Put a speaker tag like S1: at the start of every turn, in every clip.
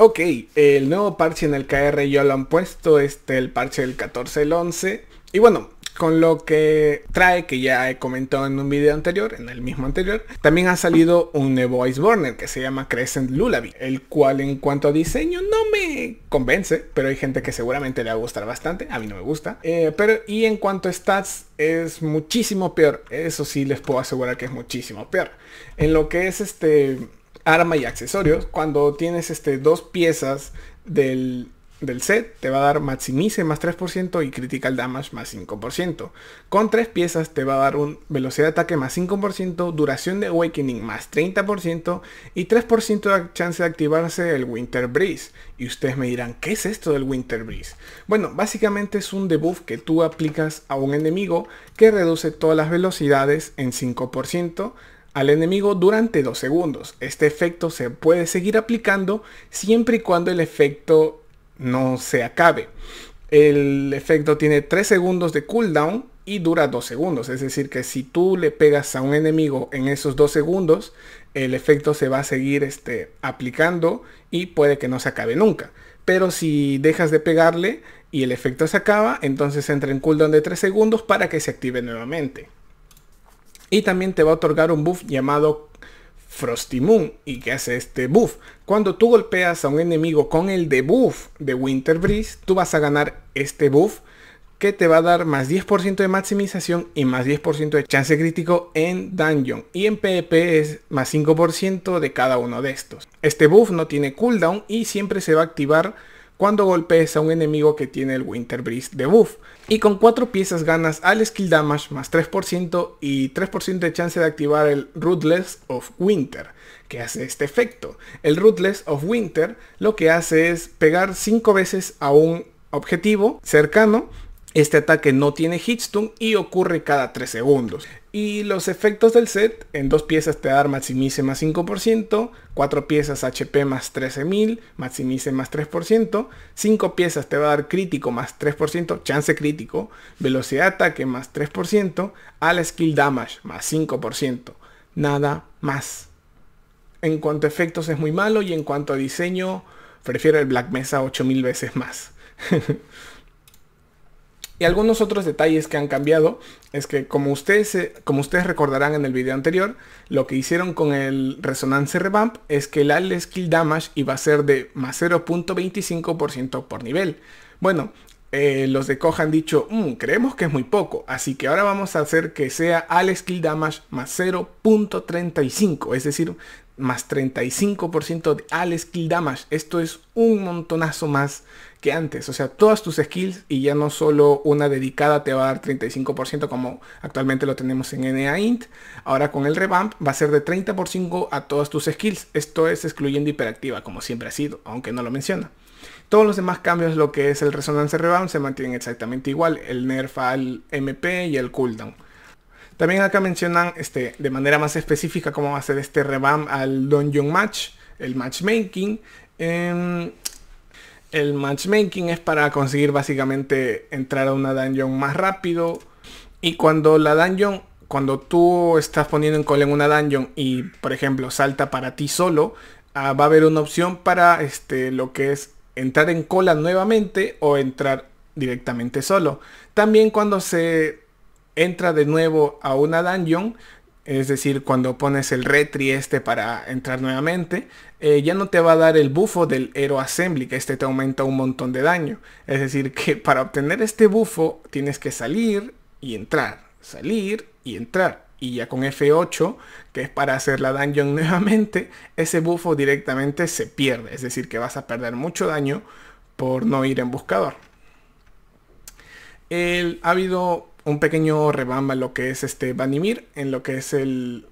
S1: Ok, el nuevo parche en el KR ya lo han puesto, este el parche del 14 el 11. Y bueno, con lo que trae, que ya he comentado en un video anterior, en el mismo anterior, también ha salido un nuevo Burner que se llama Crescent Lullaby, el cual en cuanto a diseño no me convence, pero hay gente que seguramente le va a gustar bastante, a mí no me gusta. Eh, pero y en cuanto a stats, es muchísimo peor, eso sí les puedo asegurar que es muchísimo peor. En lo que es este arma y accesorios. Cuando tienes este, dos piezas del, del set, te va a dar maximice más 3% y critical damage más 5%. Con tres piezas te va a dar un velocidad de ataque más 5%, duración de awakening más 30% y 3% de chance de activarse el Winter Breeze. Y ustedes me dirán, ¿qué es esto del Winter Breeze? Bueno, básicamente es un debuff que tú aplicas a un enemigo que reduce todas las velocidades en 5% al enemigo durante dos segundos. Este efecto se puede seguir aplicando siempre y cuando el efecto no se acabe. El efecto tiene tres segundos de cooldown y dura dos segundos. Es decir, que si tú le pegas a un enemigo en esos dos segundos, el efecto se va a seguir este, aplicando y puede que no se acabe nunca. Pero si dejas de pegarle y el efecto se acaba, entonces entra en cooldown de tres segundos para que se active nuevamente. Y también te va a otorgar un buff llamado Frosty Moon. ¿Y qué hace este buff? Cuando tú golpeas a un enemigo con el debuff de Winter Breeze, tú vas a ganar este buff que te va a dar más 10% de maximización y más 10% de chance crítico en dungeon. Y en PvP es más 5% de cada uno de estos. Este buff no tiene cooldown y siempre se va a activar cuando golpees a un enemigo que tiene el Winter Breeze de buff. Y con 4 piezas ganas al Skill Damage más 3% y 3% de chance de activar el Ruthless of Winter, que hace este efecto. El Ruthless of Winter lo que hace es pegar 5 veces a un objetivo cercano este ataque no tiene hitstun y ocurre cada 3 segundos. Y los efectos del set, en 2 piezas te dar maximice más 5%, 4 piezas HP más 13.000, maximice más 3%, 5 piezas te va a dar crítico más 3%, chance crítico, velocidad de ataque más 3%, al skill damage más 5%, nada más. En cuanto a efectos es muy malo y en cuanto a diseño, prefiero el Black Mesa 8000 veces más. Y algunos otros detalles que han cambiado es que como ustedes, como ustedes recordarán en el video anterior, lo que hicieron con el Resonance Revamp es que el All Skill Damage iba a ser de más 0.25% por nivel. Bueno, eh, los de Koch han dicho, mm, creemos que es muy poco, así que ahora vamos a hacer que sea al skill damage más 0.35, es decir, más 35% de al skill damage. Esto es un montonazo más que antes, o sea, todas tus skills y ya no solo una dedicada te va a dar 35% como actualmente lo tenemos en NA Int, ahora con el revamp va a ser de 30% a todas tus skills, esto es excluyendo hiperactiva como siempre ha sido, aunque no lo menciona. Todos los demás cambios, lo que es el Resonance Rebound, se mantienen exactamente igual. El nerf al MP y el cooldown. También acá mencionan este, de manera más específica cómo va a ser este revamp al Dungeon Match, el matchmaking. Em, el matchmaking es para conseguir básicamente entrar a una dungeon más rápido. Y cuando la dungeon, cuando tú estás poniendo en call en una dungeon y por ejemplo salta para ti solo, ah, va a haber una opción para este, lo que es entrar en cola nuevamente o entrar directamente solo. También cuando se entra de nuevo a una dungeon, es decir, cuando pones el retri este para entrar nuevamente, eh, ya no te va a dar el bufo del Hero Assembly, que este te aumenta un montón de daño. Es decir, que para obtener este bufo tienes que salir y entrar, salir y entrar y ya con F8, que es para hacer la dungeon nuevamente, ese bufo directamente se pierde. Es decir, que vas a perder mucho daño por no ir en buscador. ha habido un pequeño rebamba en lo que es este Vanimir, en lo que es el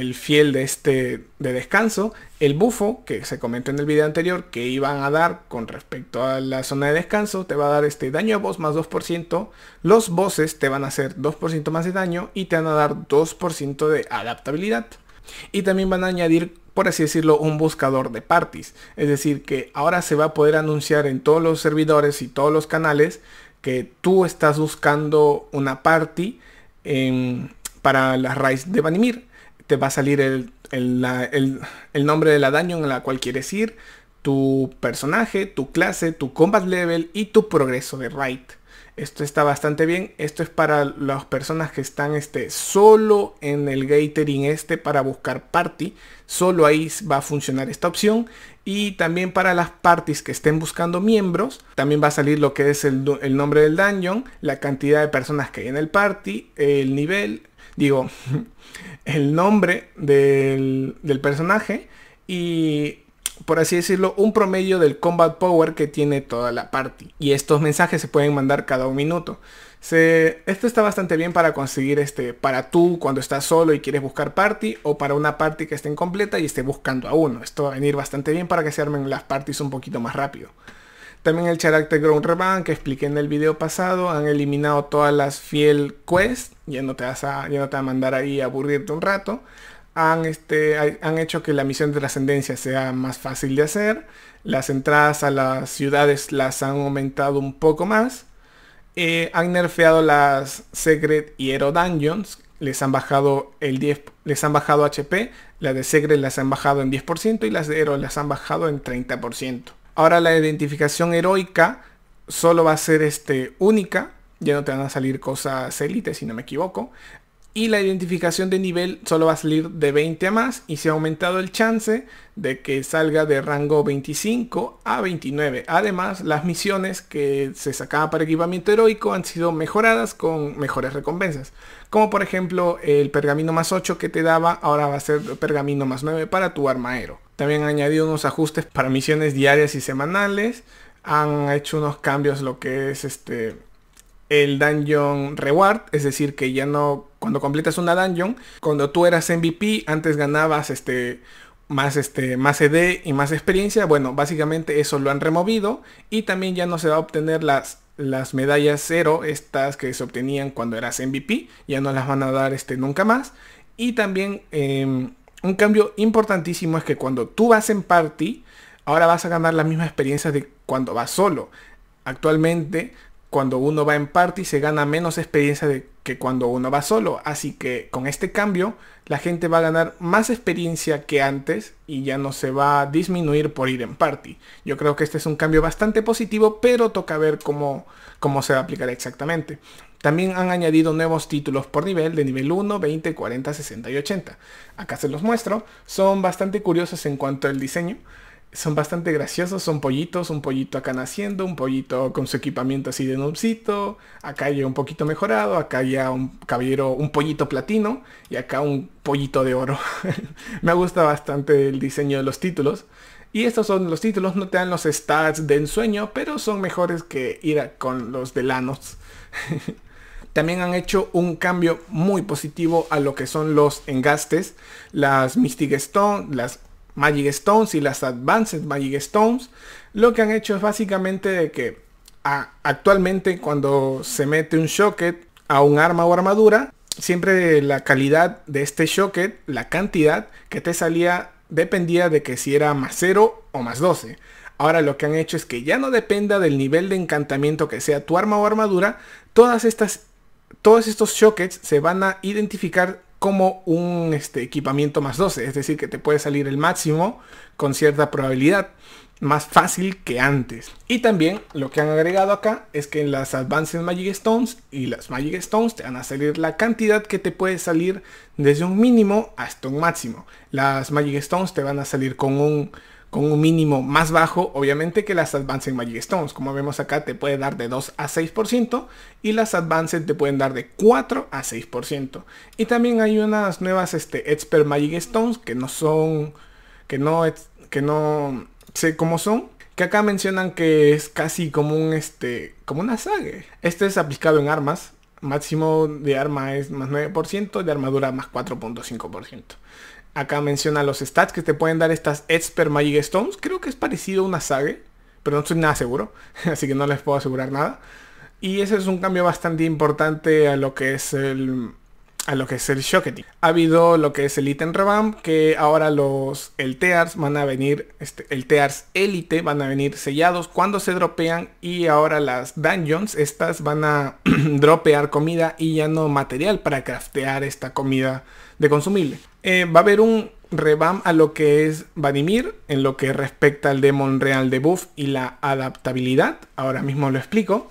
S1: el fiel de este de descanso, el bufo que se comentó en el video anterior que iban a dar con respecto a la zona de descanso, te va a dar este daño a voz más 2%, los bosses te van a hacer 2% más de daño y te van a dar 2% de adaptabilidad. Y también van a añadir, por así decirlo, un buscador de parties, es decir, que ahora se va a poder anunciar en todos los servidores y todos los canales que tú estás buscando una party para las raíz de Vanimir te va a salir el, nombre de la Dungeon en la cual quieres ir, tu personaje, tu clase, tu combat level y tu progreso de raid. Esto está bastante bien. Esto es para las personas que están este, solo en el Gatering este para buscar party. Solo ahí va a funcionar esta opción. Y también para las parties que estén buscando miembros. También va a salir lo que es el, el nombre del dungeon. La cantidad de personas que hay en el party. El nivel digo, el nombre del, personaje y por así decirlo, un promedio del combat power que tiene toda la party. Y estos mensajes se pueden mandar cada un minuto. esto está bastante bien para conseguir este, para tú cuando estás solo y quieres buscar party o para una party que esté incompleta y esté buscando a uno. Esto va a venir bastante bien para que se armen las parties un poquito más rápido. También el Character Grown Revan que expliqué en el video pasado. Han eliminado todas las fiel quest. Ya no te vas a, mandar ahí a aburrirte un rato. Han, este, han hecho que la misión de trascendencia sea más fácil de hacer. Las entradas a las ciudades las han aumentado un poco más. Eh, han nerfeado las Secret y Hero Dungeons. Les han bajado el les han bajado HP. Las de Secret las han bajado en 10% y las de Hero las han bajado en 30%. Ahora la identificación heroica solo va a ser este, única. Ya no te van a salir cosas élite, si no me equivoco. Y la identificación de nivel solo va a salir de 20 a más. Y se ha aumentado el chance de que salga de rango 25 a 29. Además, las misiones que se sacaban para equipamiento heroico han sido mejoradas con mejores recompensas. Como por ejemplo el pergamino más 8 que te daba, ahora va a ser pergamino más 9 para tu armaero. También han añadido unos ajustes para misiones diarias y semanales. Han hecho unos cambios lo que es este el dungeon reward, es decir, que ya no cuando completas una dungeon, cuando tú eras MVP, antes ganabas este más este más ED y más experiencia. Bueno, básicamente eso lo han removido y también ya no se va a obtener las las medallas cero, estas que se obtenían cuando eras MVP, ya no las van a dar este nunca más. Y también em, un cambio importantísimo es que cuando tú vas en party, ahora vas a ganar la misma experiencia de cuando vas solo. Actualmente, cuando uno va en party, se gana menos experiencia que cuando uno va solo. Así que con este cambio, la gente va a ganar más experiencia que antes y ya no se va a disminuir por ir en party. Yo creo que este es un cambio bastante positivo, pero toca ver cómo, cómo se va a aplicar exactamente. También han añadido nuevos títulos por nivel de nivel 1, 20, 40, 60 y 80. Acá se los muestro. Son bastante curiosos en cuanto al diseño. Son bastante graciosos, son pollitos, un pollito acá naciendo, un pollito con su equipamiento así de nubcito, acá ya un poquito mejorado, acá ya un caballero, un pollito platino y acá un pollito de oro. Me gusta bastante el diseño de los títulos. Y estos son los títulos, no te dan los stats de ensueño, pero son mejores que ir con los de Lanos. También han hecho un cambio muy positivo a lo que son los engastes, las Mystic Stones, las Magic Stones y las Advanced Magic Stones. Lo que han hecho es básicamente de que actualmente cuando se mete un shocket a un arma o armadura, siempre la calidad de este shocket, la cantidad que te salía dependía de que si era más 0 o más 12. Ahora lo que han hecho es que ya no dependa del nivel de encantamiento que sea tu arma o armadura, todas estas todos estos shockets se van a identificar como un este, equipamiento más 12, es decir, que te puede salir el máximo con cierta probabilidad, más fácil que antes. Y también lo que han agregado acá es que en las Advanced Magic Stones y las Magic Stones te van a salir la cantidad que te puede salir desde un mínimo hasta un máximo. Las Magic Stones te van a salir con un con un mínimo más bajo, obviamente, que las Advanced Magic Stones. Como vemos acá, te puede dar de 2 a 6% y las Advanced te pueden dar de 4 a 6%. Y también hay unas nuevas este, Expert Magic Stones que no son, que no, que no sé cómo son, que acá mencionan que es casi como un este como una saga. Este es aplicado en armas máximo de arma es más 9%, de armadura más 4.5%. Acá menciona los stats que te pueden dar estas Expert Magic Stones. Creo que es parecido a una saga, pero no estoy nada seguro, así que no les puedo asegurar nada. Y ese es un cambio bastante importante a lo que es el, a lo que es el Shocketing. Ha habido lo que es el ítem revamp, que ahora los el Tears van a venir, este, el Tears élite van a venir sellados cuando se dropean y ahora las dungeons, estas van a dropear comida y ya no material para craftear esta comida de consumible. Eh, va a haber un revamp a lo que es Vanimir en lo que respecta al Demon Real de buff y la adaptabilidad. Ahora mismo lo explico.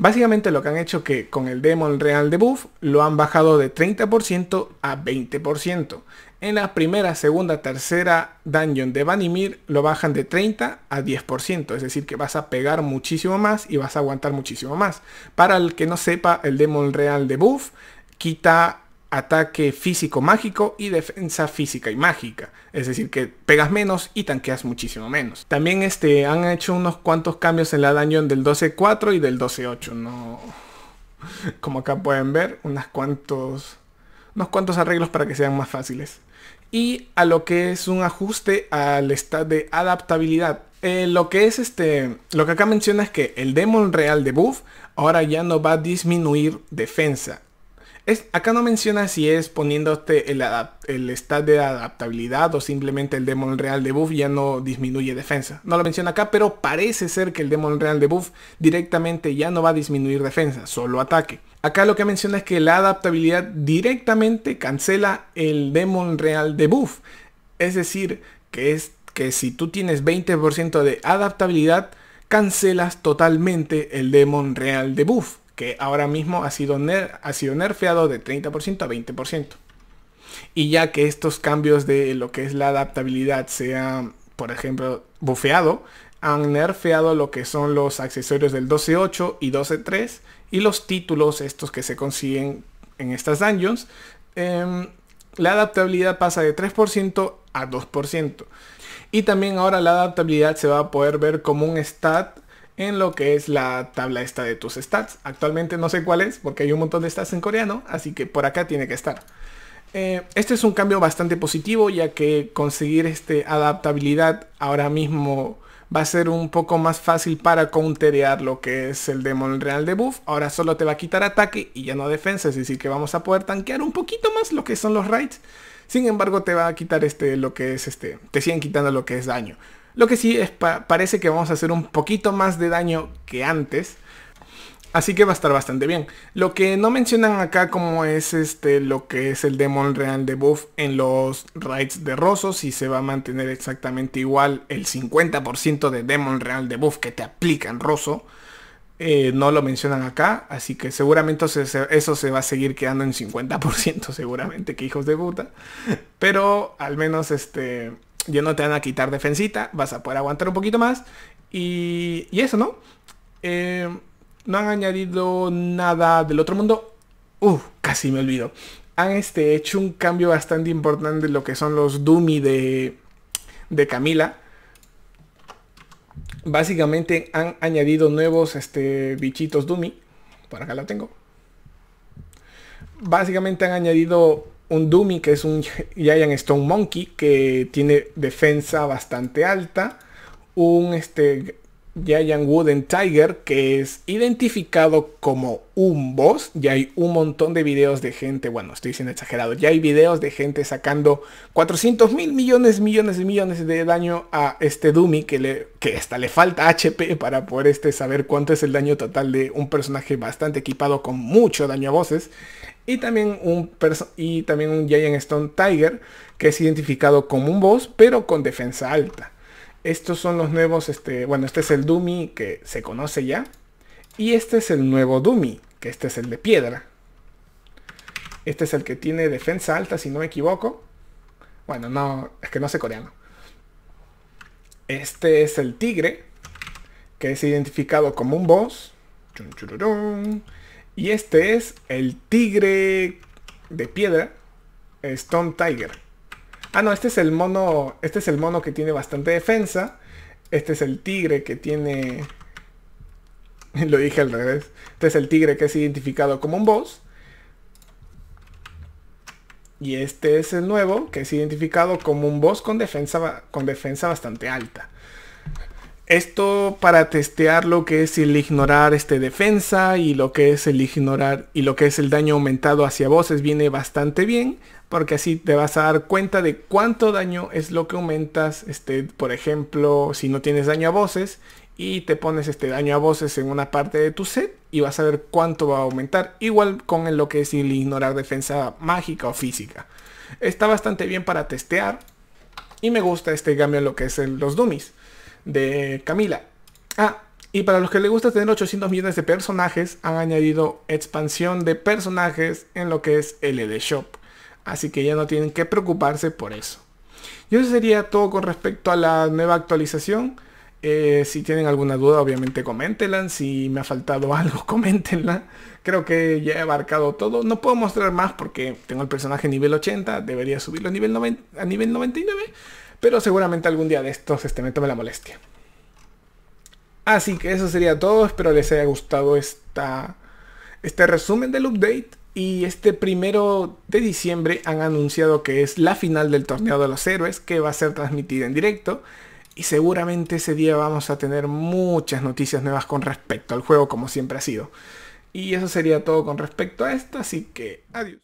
S1: Básicamente lo que han hecho que con el Demon Real de Buff lo han bajado de 30% a 20%. En la primera, segunda, tercera dungeon de Vanimir lo bajan de 30 a 10%. Es decir, que vas a pegar muchísimo más y vas a aguantar muchísimo más. Para el que no sepa, el Demon Real de Buff quita ataque físico mágico y defensa física y mágica. Es decir, que pegas menos y tanqueas muchísimo menos. También este, han hecho unos cuantos cambios en la dungeon del 12-4 y del 12.8. No... Como acá pueden ver, unos cuantos, unos cuantos arreglos para que sean más fáciles. Y a lo que es un ajuste al estado de adaptabilidad. Eh, lo que es este, lo que acá menciona es que el Demon Real de Buff ahora ya no va a disminuir defensa, acá no menciona si es poniéndote el, stat de adaptabilidad o simplemente el Demon Real de buff ya no disminuye defensa. No lo menciona acá, pero parece ser que el Demon Real de buff directamente ya no va a disminuir defensa, solo ataque. Acá lo que menciona es que la adaptabilidad directamente cancela el Demon Real de buff. Es decir, que, es, que si tú tienes 20% de adaptabilidad, cancelas totalmente el Demon Real de buff que ahora mismo ha sido, nerfeado de 30% a 20%. Y ya que estos cambios de lo que es la adaptabilidad han, por ejemplo, bufeado, han nerfeado lo que son los accesorios del 12.8 y 12.3 y los títulos estos que se consiguen en estas dungeons. Em, la adaptabilidad pasa de 3% a 2%. Y también ahora la adaptabilidad se va a poder ver como un stat en lo que es la tabla esta de tus stats. Actualmente no sé cuál es porque hay un montón de stats en coreano, así que por acá tiene que estar. Eh, este es un cambio bastante positivo ya que conseguir este adaptabilidad ahora mismo va a ser un poco más fácil para counterear lo que es el Demon Real de buff. Ahora solo te va a quitar ataque y ya no defensa, es decir que vamos a poder tanquear un poquito más lo que son los raids. Sin embargo te va a quitar este, lo que es este, te siguen quitando lo que es daño. Lo que sí es parece que vamos a hacer un poquito más de daño que antes. Así que va a estar bastante bien. Lo que no mencionan acá como es este lo que es el Demon Real de Buff en los raids de Rosso. Si se va a mantener exactamente igual el 50% de Demon Real de Buff que te en Rosso. Eh, no lo mencionan acá, así que seguramente eso se va a seguir quedando en 50% seguramente, que hijos de puta. Pero al menos este ya no te van a quitar defensita, vas a poder aguantar un poquito más. Y, eso, ¿no? Eh, no han añadido nada del otro mundo. Uf, casi me olvido. Han este, hecho un cambio bastante importante en lo que son los Dumi de, de Camila. Básicamente han añadido nuevos este, bichitos Dumi. Por acá lo tengo. Básicamente han añadido un Dummy, que es un Giant Stone Monkey, que tiene defensa bastante alta. Un este, Giant Wooden Tiger, que es identificado como un boss. Ya hay un montón de videos de gente, bueno, estoy siendo exagerado, ya hay videos de gente sacando 400 mil millones, millones y millones de daño a este Dumi, que, le, que hasta le falta HP para poder este, saber cuánto es el daño total de un personaje bastante equipado con mucho daño a voces. Y también, un y también un Giant Stone Tiger, que es identificado como un boss, pero con defensa alta. Estos son los nuevos, este, bueno, este es el Dumi que se conoce ya. Y este es el nuevo Dumi, que este es el de piedra. Este es el que tiene defensa alta, si no me equivoco. Bueno, no, es que no sé coreano. Este es el tigre, que es identificado como un boss. Y este es el tigre de piedra, Stone Tiger. Ah, no, este es el mono. Este es el mono que tiene bastante defensa. Este es el tigre que tiene. Lo dije al revés. Este es el tigre que es identificado como un boss. Y este es el nuevo que es identificado como un boss con defensa, con defensa bastante alta. Esto para testear lo que es el ignorar este defensa y lo que es el ignorar y lo que es el daño aumentado hacia voces viene bastante bien porque así te vas a dar cuenta de cuánto daño es lo que aumentas, este, por ejemplo, si no tienes daño a voces y te pones este daño a voces en una parte de tu set y vas a ver cuánto va a aumentar, igual con lo que es el ignorar defensa mágica o física. Está bastante bien para testear y me gusta este cambio en lo que es los dummies de Camila. Ah, y para los que les gusta tener 800 millones de personajes, han añadido expansión de personajes en lo que es LD Shop. Así que ya no tienen que preocuparse por eso. Y eso sería todo con respecto a la nueva actualización. Eh, si tienen alguna duda, obviamente coméntenla. Si me ha faltado algo, coméntenla. Creo que ya he abarcado todo. No puedo mostrar más porque tengo el personaje nivel 80. Debería subirlo a nivel, 90, a nivel 99. Pero seguramente algún día de estos este, me la molestia. Así que eso sería todo. Espero les haya gustado esta, este resumen del update. Y este primero de diciembre han anunciado que es la final del torneo de los héroes que va a ser transmitida en directo. Y seguramente ese día vamos a tener muchas noticias nuevas con respecto al juego como siempre ha sido. Y eso sería todo con respecto a esto, así que adiós.